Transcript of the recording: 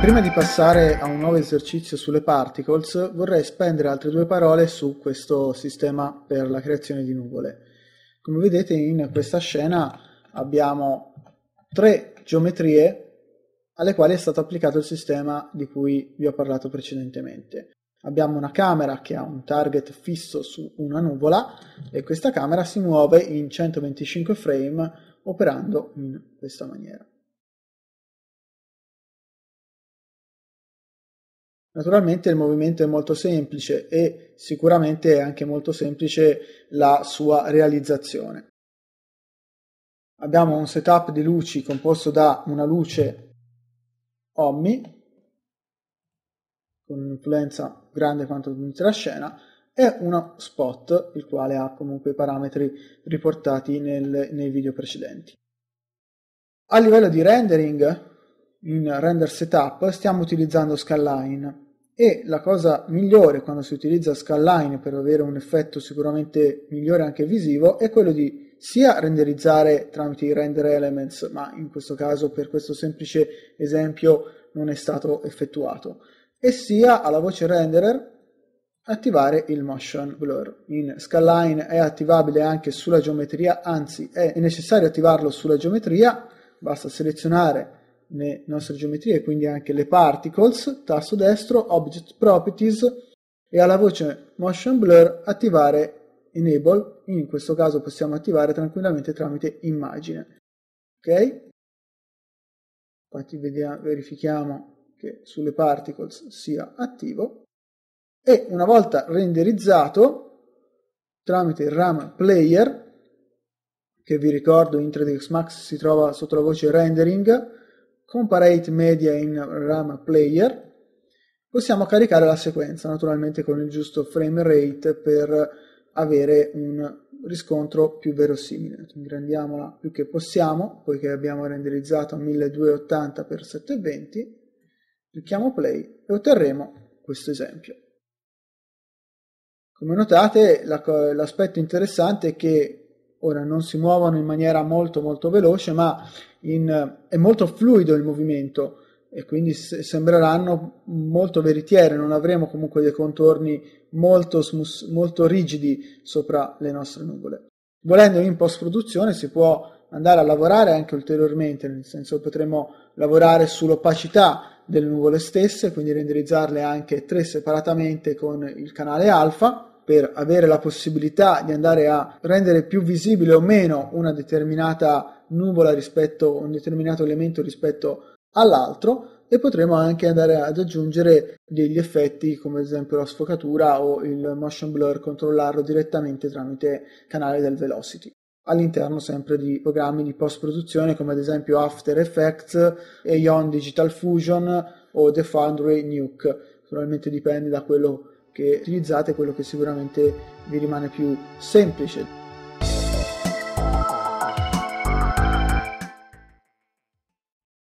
Prima di passare a un nuovo esercizio sulle particles, vorrei spendere altre due parole su questo sistema per la creazione di nuvole. Come vedete in questa scena abbiamo tre geometrie alle quali è stato applicato il sistema di cui vi ho parlato precedentemente. Abbiamo una camera che ha un target fisso su una nuvola e questa camera si muove in 125 frame operando in questa maniera. Naturalmente il movimento è molto semplice e sicuramente è anche molto semplice la sua realizzazione. Abbiamo un setup di luci composto da una luce omni con un'influenza grande quanto durante la scena e uno spot il quale ha comunque i parametri riportati nel, nei video precedenti. A livello di rendering in render setup stiamo utilizzando scanline e la cosa migliore quando si utilizza scanline per avere un effetto sicuramente migliore anche visivo è quello di sia renderizzare tramite i render elements, ma in questo caso per questo semplice esempio non è stato effettuato, e sia alla voce renderer attivare il motion blur. In scanline è attivabile anche sulla geometria, anzi è necessario attivarlo sulla geometria, basta selezionare le nostre geometrie, quindi anche le particles, tasto destro, object properties e alla voce motion blur attivare enable, in questo caso possiamo attivare tranquillamente tramite immagine. Ok? Infatti vediamo, verifichiamo che sulle particles sia attivo e una volta renderizzato tramite il RAM player che vi ricordo in 3ds Max si trova sotto la voce rendering comparate media in rama player, possiamo caricare la sequenza naturalmente con il giusto frame rate per avere un riscontro più verosimile. Ingrandiamola più che possiamo, poiché abbiamo renderizzato 1280x720, clicchiamo play e otterremo questo esempio. Come notate l'aspetto interessante è che ora non si muovono in maniera molto molto veloce, ma in, è molto fluido il movimento e quindi sembreranno molto veritiere, non avremo comunque dei contorni molto, smus- molto rigidi sopra le nostre nuvole. Volendo in post-produzione si può andare a lavorare anche ulteriormente, nel senso potremo lavorare sull'opacità delle nuvole stesse, quindi renderizzarle anche tre separatamente con il canale alfa per avere la possibilità di andare a rendere più visibile o meno una determinata nuvola rispetto a un determinato elemento rispetto all'altro e potremo anche andare ad aggiungere degli effetti come ad esempio la sfocatura o il motion blur, controllarlo direttamente tramite canale del velocity all'interno sempre di programmi di post produzione come ad esempio After Effects, Aeon Digital Fusion o The Foundry Nuke. Naturalmente dipende da quello che utilizzate quello che sicuramente vi rimane più semplice.